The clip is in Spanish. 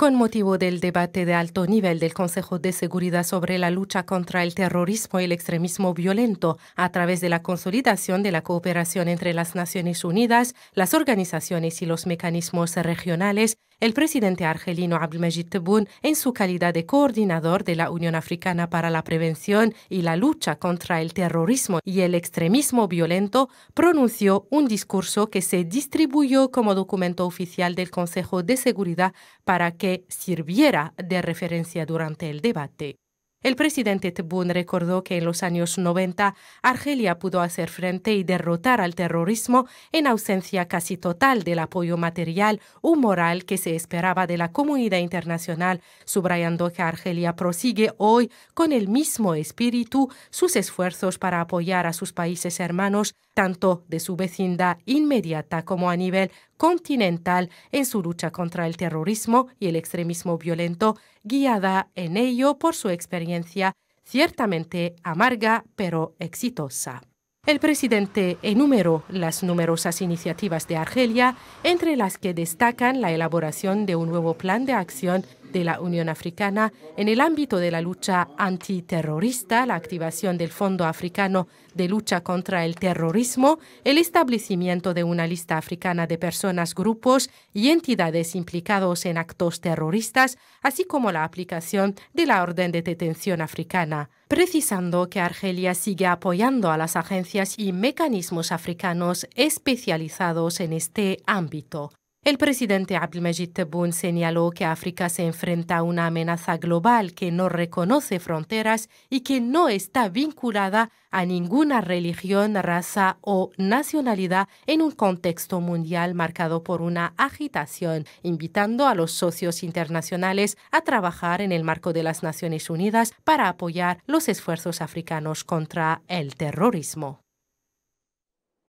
Con motivo del debate de alto nivel del Consejo de Seguridad sobre la lucha contra el terrorismo y el extremismo violento a través de la consolidación de la cooperación entre las Naciones Unidas, las organizaciones y los mecanismos regionales, el presidente argelino Abdelmajid Tebboune, en su calidad de coordinador de la Unión Africana para la Prevención y la Lucha contra el Terrorismo y el Extremismo Violento, pronunció un discurso que se distribuyó como documento oficial del Consejo de Seguridad para que sirviera de referencia durante el debate. El presidente Tebboune recordó que en los años 90 Argelia pudo hacer frente y derrotar al terrorismo en ausencia casi total del apoyo material o moral que se esperaba de la comunidad internacional, subrayando que Argelia prosigue hoy con el mismo espíritu sus esfuerzos para apoyar a sus países hermanos, tanto de su vecindad inmediata como a nivel continental en su lucha contra el terrorismo y el extremismo violento, guiada en ello por su experiencia ciertamente amarga pero exitosa. El presidente enumeró las numerosas iniciativas de Argelia, entre las que destacan la elaboración de un nuevo plan de acción de la Unión Africana en el ámbito de la lucha antiterrorista, la activación del Fondo Africano de Lucha contra el Terrorismo, el establecimiento de una lista africana de personas, grupos y entidades implicados en actos terroristas, así como la aplicación de la Orden de Detención Africana, precisando que Argelia sigue apoyando a las agencias y mecanismos africanos especializados en este ámbito. El presidente Abdelmajid Tebboune señaló que África se enfrenta a una amenaza global que no reconoce fronteras y que no está vinculada a ninguna religión, raza o nacionalidad en un contexto mundial marcado por una agitación, invitando a los socios internacionales a trabajar en el marco de las Naciones Unidas para apoyar los esfuerzos africanos contra el terrorismo.